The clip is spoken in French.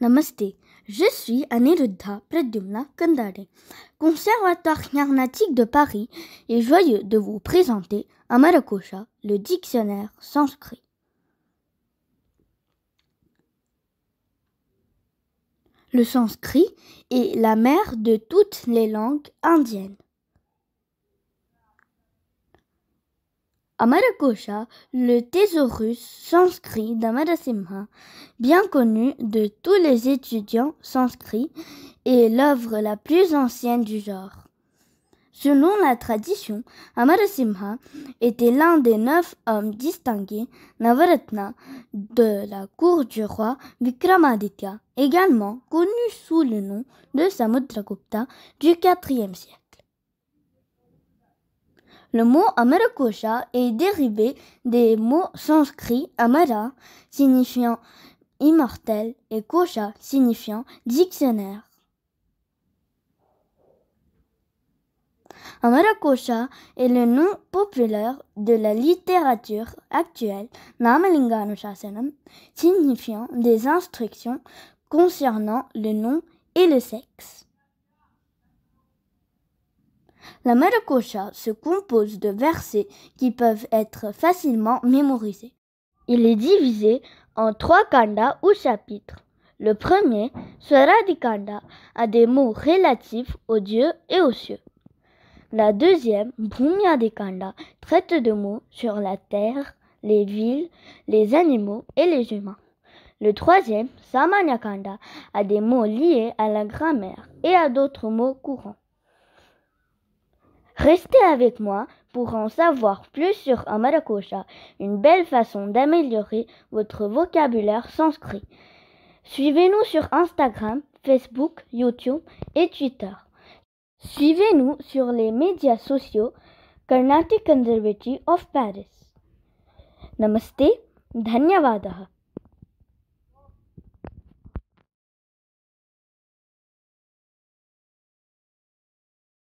Namaste, je suis Aniruddha Pradyumna Kandare, conservatoire carnatique de Paris et joyeux de vous présenter Amarakosha, le dictionnaire sanskrit. Le sanskrit est la mère de toutes les langues indiennes. Amarakosha, le thésaurus sanskrit d'Amarasimha, bien connu de tous les étudiants sanskrits, est l'œuvre la plus ancienne du genre. Selon la tradition, Amarasimha était l'un des neuf hommes distingués Navaratna de la cour du roi Vikramaditya, également connu sous le nom de Samudragupta du IVe siècle. Le mot Amarakosha est dérivé des mots sanscrits Amara signifiant immortel et Kosha signifiant dictionnaire. Amarakosha est le nom populaire de la littérature actuelle, signifiant des instructions concernant le nom et le sexe. La madakosha se compose de versets qui peuvent être facilement mémorisés. Il est divisé en trois kandas ou chapitres. Le premier Swaradikanda, a des mots relatifs aux dieux et aux cieux. La deuxième, Kanda traite de mots sur la terre, les villes, les animaux et les humains. Le troisième, Samanyakanda, a des mots liés à la grammaire et à d'autres mots courants. Restez avec moi pour en savoir plus sur Amarakosha, une belle façon d'améliorer votre vocabulaire sanskrit. Suivez-nous sur Instagram, Facebook, YouTube et Twitter. Suivez-nous sur les médias sociaux Carnatic Conservatory of Paris. Namaste, dhanyavadaha.